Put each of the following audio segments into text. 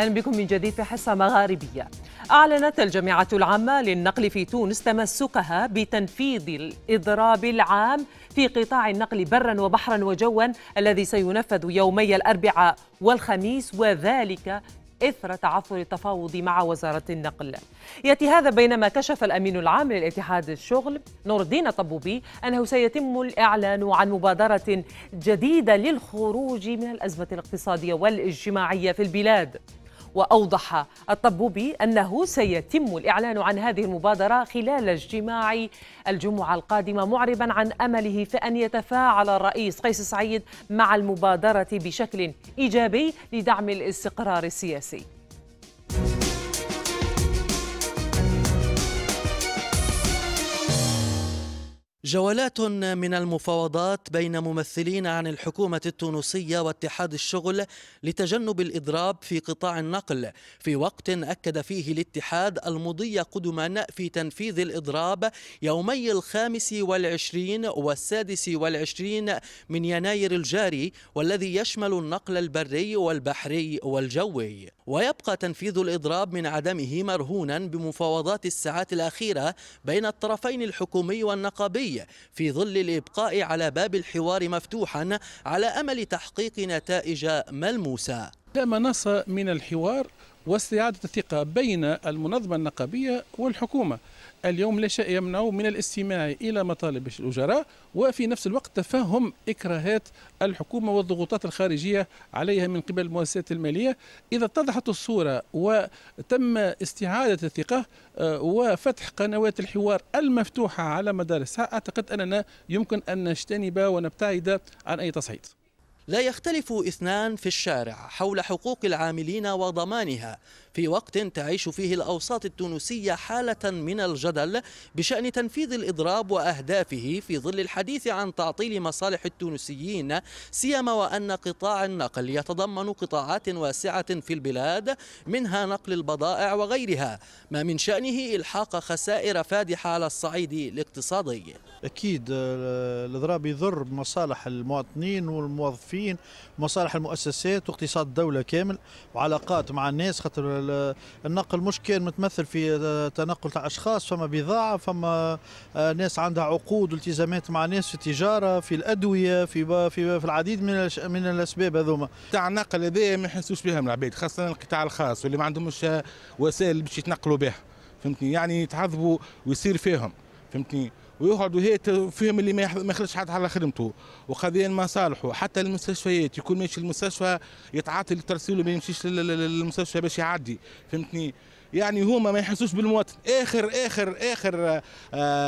أهلا بكم من جديد في حصة مغاربية أعلنت الجامعة العامة للنقل في تونس تمسكها بتنفيذ الإضراب العام في قطاع النقل برا وبحرا وجوا الذي سينفذ يومي الأربعاء والخميس وذلك إثر تعثر التفاوض مع وزارة النقل يأتي هذا بينما كشف الأمين العام للاتحاد الشغل نور الدين طبوبي أنه سيتم الإعلان عن مبادرة جديدة للخروج من الأزمة الاقتصادية والاجتماعية في البلاد وأوضح الطبوبي أنه سيتم الإعلان عن هذه المبادرة خلال اجتماع الجمعة القادمة معربا عن أمله في أن يتفاعل الرئيس قيس سعيد مع المبادرة بشكل إيجابي لدعم الاستقرار السياسي جولات من المفاوضات بين ممثلين عن الحكومة التونسية واتحاد الشغل لتجنب الإضراب في قطاع النقل في وقت أكد فيه الاتحاد المضي قدما في تنفيذ الإضراب يومي الخامس والعشرين والسادس والعشرين من يناير الجاري والذي يشمل النقل البري والبحري والجوي ويبقى تنفيذ الإضراب من عدمه مرهونا بمفاوضات الساعات الأخيرة بين الطرفين الحكومي والنقابي الدولي في ظل الإبقاء على باب الحوار مفتوحا على أمل تحقيق نتائج ملموسة لا مناص من الحوار واستعادة الثقة بين المنظمة النقابية والحكومة اليوم لا شيء يمنع من الاستماع الى مطالب الوزراء وفي نفس الوقت تفهم اكراهات الحكومه والضغوطات الخارجيه عليها من قبل المؤسسات الماليه اذا اتضحت الصوره وتم استعاده الثقه آه، وفتح قنوات الحوار المفتوحه على مدار الساعه اعتقد اننا يمكن ان نجتنب ونبتعد عن اي تصعيد لا يختلف اثنان في الشارع حول حقوق العاملين وضمانها في وقت تعيش فيه الأوساط التونسية حالة من الجدل بشأن تنفيذ الإضراب وأهدافه في ظل الحديث عن تعطيل مصالح التونسيين سيما وأن قطاع النقل يتضمن قطاعات واسعة في البلاد منها نقل البضائع وغيرها ما من شأنه إلحاق خسائر فادحة على الصعيد الاقتصادي أكيد آه، الإضراب يضر بمصالح المواطنين والموظفين المسؤولين مصالح المؤسسات واقتصاد الدولة كامل وعلاقات مع الناس خاطر النقل مش كان متمثل في آه، تنقل تاع أشخاص فما بضاعة فما آه، ناس عندها عقود والتزامات مع ناس في التجارة في الأدوية في في, في العديد من من الأسباب هذوما تاع النقل هذايا ما يحسوش بها من العباد خاصة القطاع الخاص واللي ما عندهمش آه، وسائل باش يتنقلوا بها فهمتني يعني يتعذبوا ويصير فيهم فهمتني ويقعدوا هيك فيهم اللي ما يخرجش حد على خدمته وقضية مصالحه حتى المستشفيات يكون ماشي المستشفى يتعاطي الترسيل ما يمشيش للمستشفى باش يعدي فهمتني يعني هما ما يحسوش بالمواطن اخر اخر اخر اه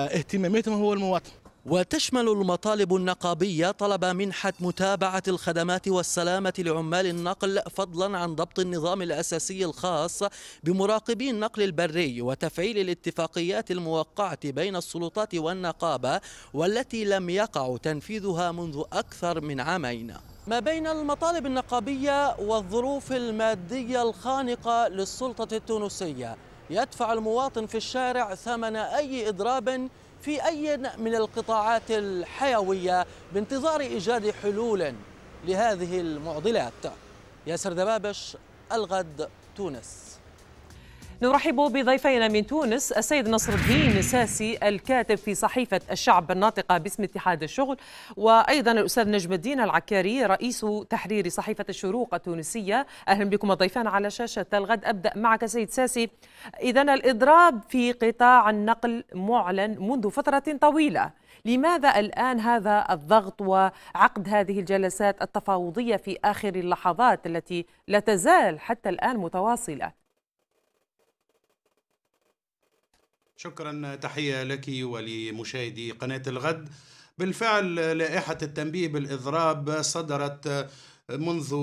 اهتماماتهم هو المواطن وتشمل المطالب النقابية طلب منحة متابعة الخدمات والسلامة لعمال النقل فضلا عن ضبط النظام الأساسي الخاص بمراقبي النقل البري وتفعيل الاتفاقيات الموقعة بين السلطات والنقابة والتي لم يقع تنفيذها منذ أكثر من عامين ما بين المطالب النقابية والظروف المادية الخانقة للسلطة التونسية يدفع المواطن في الشارع ثمن أي إضراب في أي من القطاعات الحيوية بانتظار إيجاد حلول لهذه المعضلات ياسر دبابش الغد تونس نرحب بضيفينا من تونس السيد نصر الدين ساسي الكاتب في صحيفة الشعب الناطقة باسم اتحاد الشغل وأيضا الأستاذ نجم الدين العكاري رئيس تحرير صحيفة الشروق التونسية أهلا بكم ضيفان على شاشة الغد أبدأ معك سيد ساسي إذا الإضراب في قطاع النقل معلن منذ فترة طويلة لماذا الآن هذا الضغط وعقد هذه الجلسات التفاوضية في آخر اللحظات التي لا تزال حتى الآن متواصلة شكرا تحية لك ولمشاهدي قناة الغد بالفعل لائحة التنبيه بالإضراب صدرت منذ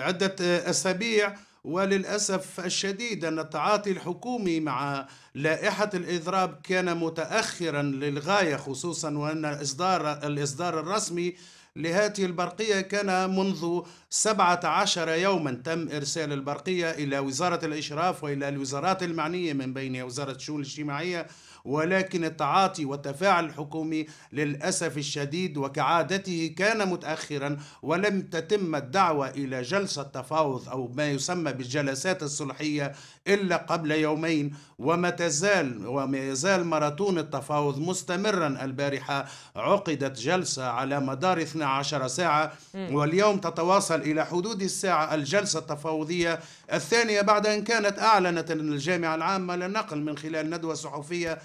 عدة أسابيع وللأسف الشديد أن التعاطي الحكومي مع لائحة الإضراب كان متأخرا للغاية خصوصا وأن الإصدار, الإصدار الرسمي لهاته البرقية كان منذ 17 يوما تم إرسال البرقية إلى وزارة الإشراف وإلى الوزارات المعنية من بينها وزارة الشؤون الاجتماعية ولكن التعاطي والتفاعل الحكومي للأسف الشديد وكعادته كان متأخرا ولم تتم الدعوة إلى جلسة تفاوض أو ما يسمى بالجلسات الصلحية إلا قبل يومين وما تزال وما يزال ماراثون التفاوض مستمرا البارحة عقدت جلسة على مدار 12 ساعة واليوم تتواصل إلى حدود الساعة الجلسة التفاوضية الثانية بعد أن كانت أعلنت الجامعة العامة للنقل من خلال ندوة صحفية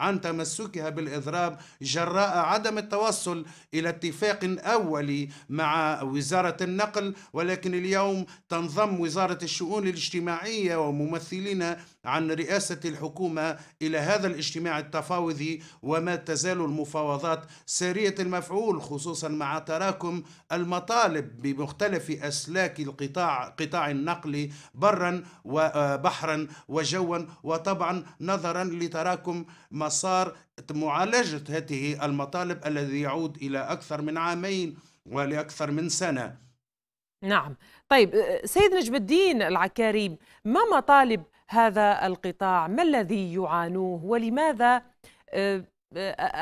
عن تمسكها بالإضراب جراء عدم التوصل إلى اتفاق أولي مع وزارة النقل ولكن اليوم تنضم وزارة الشؤون الاجتماعية وممثلين عن رئاسة الحكومة إلى هذا الاجتماع التفاوضي وما تزال المفاوضات سارية المفعول خصوصا مع تراكم المطالب بمختلف أسلاك القطاع قطاع النقل برا وبحرا آه، وجوا وطبعا نظرا لتراكم مطالب مسار معالجة هذه المطالب الذي يعود إلى أكثر من عامين ولأكثر من سنة نعم طيب سيد نجم الدين العكاري ما مطالب هذا القطاع ما الذي يعانوه ولماذا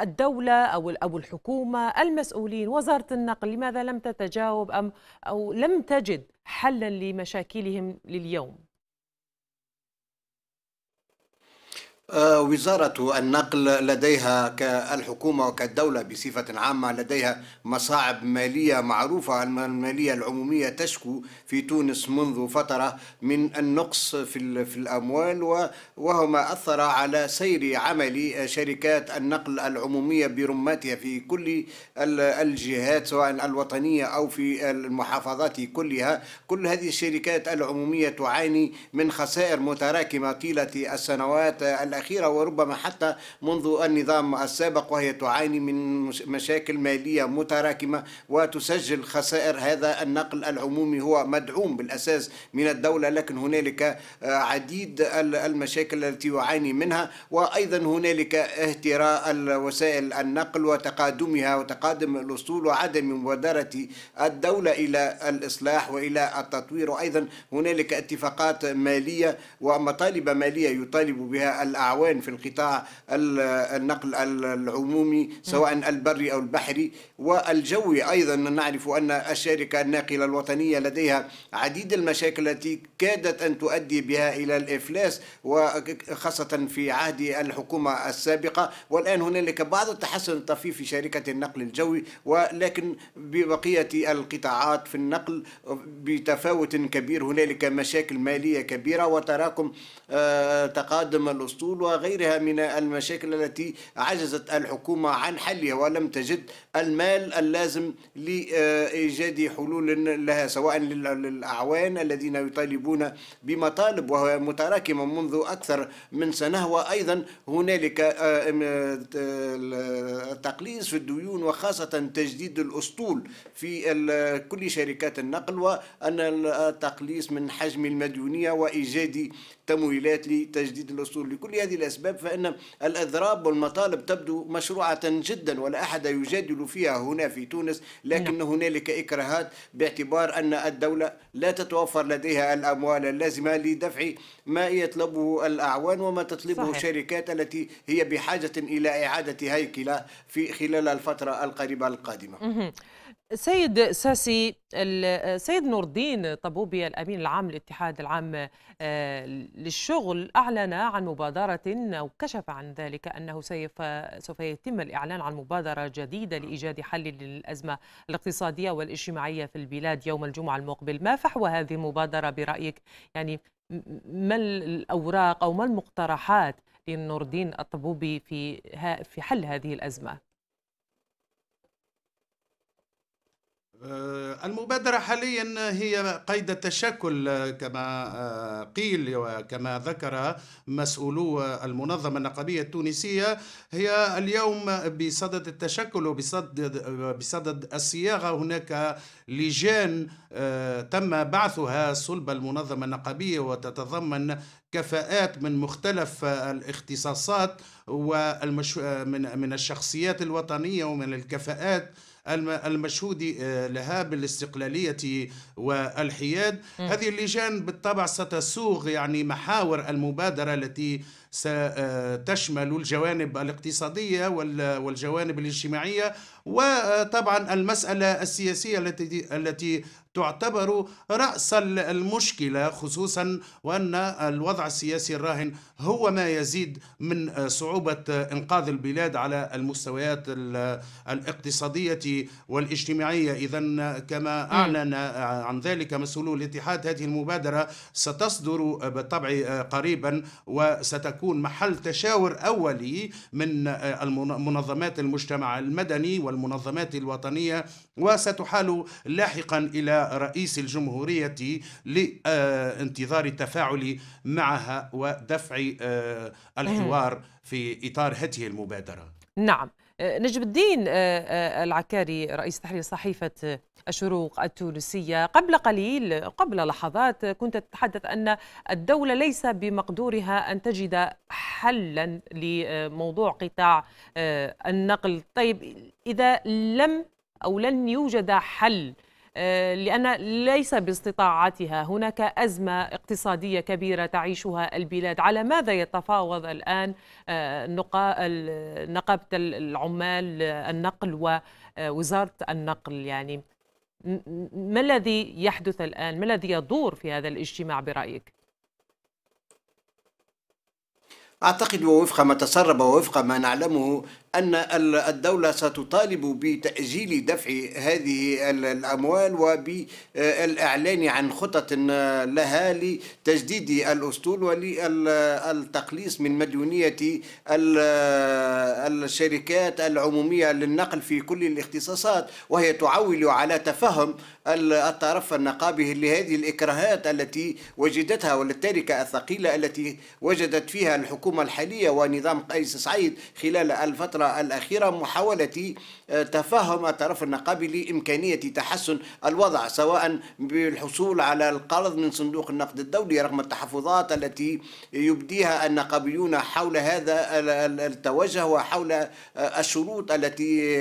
الدولة أو أو الحكومة المسؤولين وزارة النقل لماذا لم تتجاوب أم أو لم تجد حلا لمشاكلهم لليوم؟ آه، وزارة النقل لديها كالحكومة وكالدولة بصفة عامة لديها مصاعب مالية معروفة المالية العمومية تشكو في تونس منذ فترة من النقص في في الأموال وهما أثر على سير عمل شركات النقل العمومية برماتها في كل الجهات سواء الوطنية أو في المحافظات كلها كل هذه الشركات العمومية تعاني من خسائر متراكمة طيلة السنوات الأخيرة وربما حتى منذ النظام السابق وهي تعاني من مشاكل مالية متراكمة وتسجل خسائر هذا النقل العمومي هو مدعوم بالأساس من الدولة لكن هنالك آه، عديد المشاكل التي يعاني منها وأيضا هنالك اهتراء وسائل النقل وتقادمها وتقادم الأصول وعدم مبادرة الدولة إلى الإصلاح وإلى التطوير وأيضا هنالك اتفاقات مالية ومطالب مالية يطالب بها الأعمال الأعوان في القطاع النقل العمومي سواء البري أو البحري والجوي أيضا نعرف أن الشركة الناقلة الوطنية لديها عديد المشاكل التي كادت أن تؤدي بها إلى الإفلاس وخاصة في عهد الحكومة السابقة والآن هنالك بعض التحسن الطفيف في شركة النقل الجوي ولكن ببقية القطاعات في النقل بتفاوت كبير هنالك مشاكل مالية كبيرة وتراكم آه، تقادم الأسطول الفضول وغيرها من المشاكل التي عجزت الحكومة عن حلها ولم تجد المال اللازم لإيجاد حلول لها سواء للأعوان الذين يطالبون بمطالب وهي متراكمة منذ أكثر من سنة وأيضا هنالك آه، آه، تقليص في الديون وخاصة تجديد الأسطول في كل شركات النقل وأن التقليص من حجم المديونية وإيجاد تمويلات لتجديد الاسطول لكل هذه الأسباب فإن الأضراب والمطالب تبدو مشروعة جدا ولا أحد يجادل فيها هنا في تونس لكن نعم. هنالك إكراهات باعتبار أن الدولة لا تتوفر لديها الأموال اللازمة لدفع ما يطلبه الأعوان وما تطلبه صحيح. الشركات التي هي بحاجة إلى إعادة هيكلة في خلال الفترة القريبة القادمة سيد ساسي السيد نور الدين طبوبي الامين العام للاتحاد العام آه، للشغل اعلن عن مبادره او كشف عن ذلك انه سوف يتم الاعلان عن مبادره جديده لايجاد حل للازمه الاقتصاديه والاجتماعيه في البلاد يوم الجمعه المقبل ما فحوى هذه المبادره برايك يعني ما الاوراق او ما المقترحات لنور الدين الطبوبي في في حل هذه الازمه آه، المبادرة حاليا هي قيد التشكل آه، كما آه، قيل وكما ذكر مسؤولو المنظمة النقابية التونسية هي اليوم بصدد التشكل وبصدد بصدد الصياغة هناك لجان تم بعثها صلب المنظمة النقابية وتتضمن كفاءات من مختلف الاختصاصات ومن من الشخصيات الوطنية ومن الكفاءات المشهود آه، لها بالاستقلالية والحياد هذه اللجان بالطبع ستسوغ يعني محاور المبادرة التي ستشمل آه، الجوانب الاقتصادية والجوانب الاجتماعية وطبعا المسألة السياسية التي تعتبر رأس المشكلة خصوصا وأن الوضع السياسي الراهن هو ما يزيد من صعوبة إنقاذ البلاد على المستويات الاقتصادية والاجتماعية إذا كما أعلن عن ذلك مسؤولو الاتحاد هذه المبادرة ستصدر بالطبع قريبا وستكون محل تشاور أولي من منظمات المجتمع المدني والمنظمات الوطنية وستحال لاحقا إلى رئيس الجمهورية لانتظار التفاعل معها ودفع آه، الحوار في إطار هذه المبادرة نعم آه، نجم الدين آه، العكاري رئيس تحرير صحيفة الشروق التونسية قبل قليل قبل لحظات كنت تتحدث أن الدولة ليس بمقدورها أن تجد حلا لموضوع قطاع النقل طيب إذا لم أو لن يوجد حل آه، لأن ليس باستطاعتها هناك أزمة اقتصادية كبيرة تعيشها البلاد على ماذا يتفاوض الآن آه، نقابة العمال آه، النقل ووزارة النقل يعني ما الذي يحدث الآن ما الذي يدور في هذا الاجتماع برأيك أعتقد ووفق ما تسرب ووفق ما نعلمه أن الدولة ستطالب بتأجيل دفع هذه الأموال وبالإعلان عن خطط لها لتجديد الأسطول وللتقليص من مديونية الشركات العمومية للنقل في كل الاختصاصات وهي تعول على تفهم الطرف النقابي لهذه الإكراهات التي وجدتها والتاركة الثقيلة التي وجدت فيها الحكومة الحالية ونظام قيس سعيد خلال الفترة الأخيرة محاولة آه، تفهم الطرف النقابي لإمكانية تحسن الوضع سواء بالحصول على القرض من صندوق النقد الدولي رغم التحفظات التي يبديها النقابيون حول هذا التوجه وحول آه، الشروط التي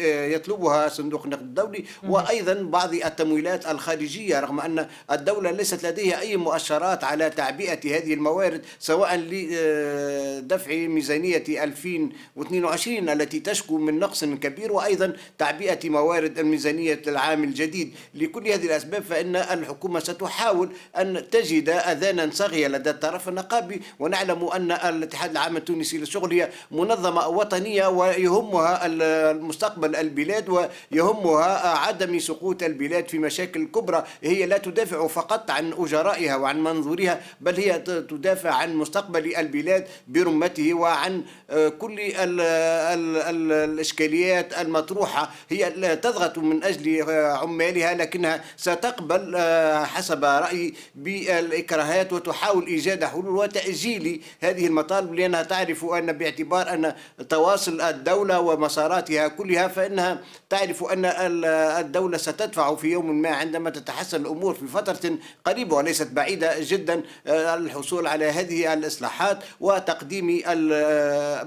آه، يطلبها صندوق النقد الدولي وأيضا بعض التمويلات الخارجية رغم أن الدولة ليست لديها أي مؤشرات على تعبئة هذه الموارد سواء لدفع ميزانية 2022 2020 التي تشكو من نقص كبير وأيضا تعبئة موارد الميزانية العام الجديد لكل هذه الأسباب فإن الحكومة ستحاول أن تجد أذانا صاغية لدى الطرف النقابي ونعلم أن الاتحاد العام التونسي للشغل هي منظمة وطنية ويهمها مستقبل البلاد ويهمها عدم سقوط البلاد في مشاكل كبرى هي لا تدافع فقط عن أجرائها وعن منظورها بل هي تدافع عن مستقبل البلاد برمته وعن كل الإشكاليات المطروحة هي لا تضغط من أجل آه، عمالها لكنها ستقبل آه، حسب رأيي بالإكراهات وتحاول إيجاد حلول وتأجيل هذه المطالب لأنها تعرف أن باعتبار أن تواصل الدولة ومساراتها كلها فإنها تعرف أن الدولة ستدفع في يوم ما عندما تتحسن الأمور في فترة قريبة وليست بعيدة جدا آه، الحصول على هذه الإصلاحات وتقديم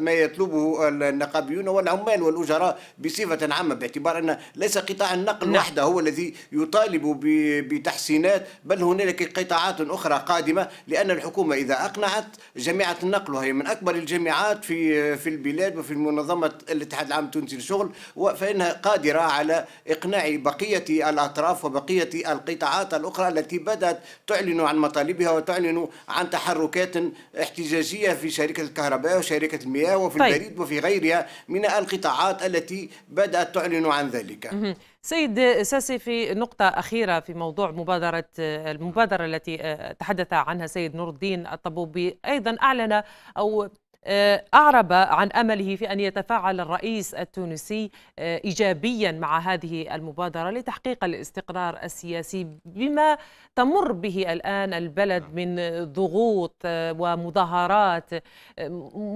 ما يطلبه النقابيون والعمال والأجراء بصفة عامة باعتبار أن ليس قطاع النقل نعم. وحده هو الذي يطالب بتحسينات بل هنالك قطاعات أخرى قادمة لأن الحكومة إذا أقنعت جامعة النقل وهي من أكبر الجامعات في في البلاد وفي منظمة الاتحاد العام التونسي للشغل فإنها قادرة على إقناع بقية الأطراف وبقية القطاعات الأخرى التي بدأت تعلن عن مطالبها وتعلن عن تحركات احتجاجية في شركة الكهرباء وشركة المياه وفي طيب. البريد وفي غيرها وغيرها من القطاعات التي بدأت تعلن عن ذلك سيد ساسي في نقطة أخيرة في موضوع مبادرة المبادرة التي آه، تحدث عنها سيد نور الدين الطبوبي أيضا أعلن أو آه، أعرب عن أمله في أن يتفاعل الرئيس التونسي آه، إيجابيا مع هذه المبادرة لتحقيق الاستقرار السياسي بما تمر به الآن البلد من ضغوط ومظاهرات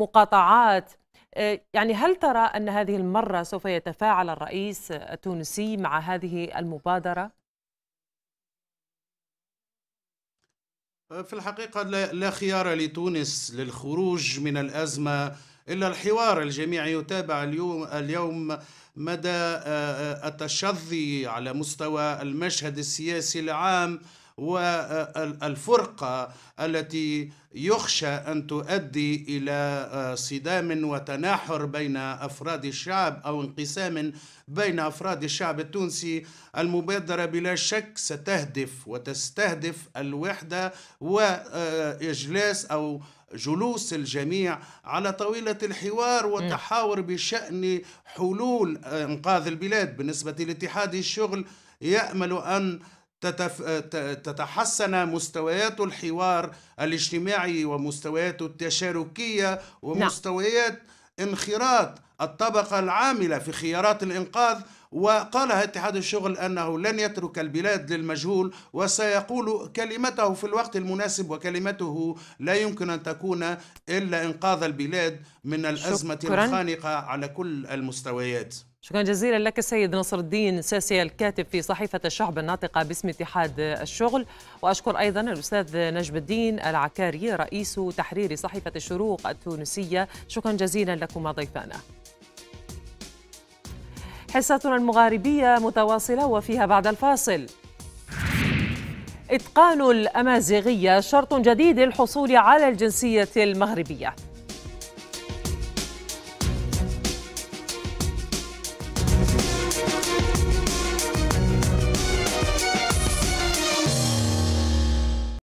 مقاطعات آه، يعني هل ترى أن هذه المرة سوف يتفاعل الرئيس التونسي مع هذه المبادرة؟ في الحقيقة لا خيار لتونس للخروج من الأزمة إلا الحوار الجميع يتابع اليوم اليوم مدى آه، آه، التشظي على مستوى المشهد السياسي العام والفرقة التي يخشى أن تؤدي إلى آه، صدام وتناحر بين أفراد الشعب أو انقسام بين أفراد الشعب التونسي المبادرة بلا شك ستهدف وتستهدف الوحدة وإجلاس أو جلوس الجميع على طاولة الحوار والتحاور بشأن حلول آه، إنقاذ البلاد بالنسبة لاتحاد الشغل يأمل أن تتحسن مستويات الحوار الاجتماعي ومستويات التشاركية نعم. ومستويات انخراط الطبقة العاملة في خيارات الإنقاذ وقال اتحاد الشغل أنه لن يترك البلاد للمجهول وسيقول كلمته في الوقت المناسب وكلمته لا يمكن أن تكون إلا إنقاذ البلاد من الأزمة شكرا. الخانقة على كل المستويات شكرا جزيلا لك السيد نصر الدين ساسي الكاتب في صحيفة الشعب الناطقة باسم اتحاد الشغل وأشكر أيضا الأستاذ نجم الدين العكاري رئيس تحرير صحيفة الشروق التونسية شكرا جزيلا لكما ضيفانا حصتنا المغاربية متواصلة وفيها بعد الفاصل إتقان الأمازيغية شرط جديد للحصول على الجنسية المغربية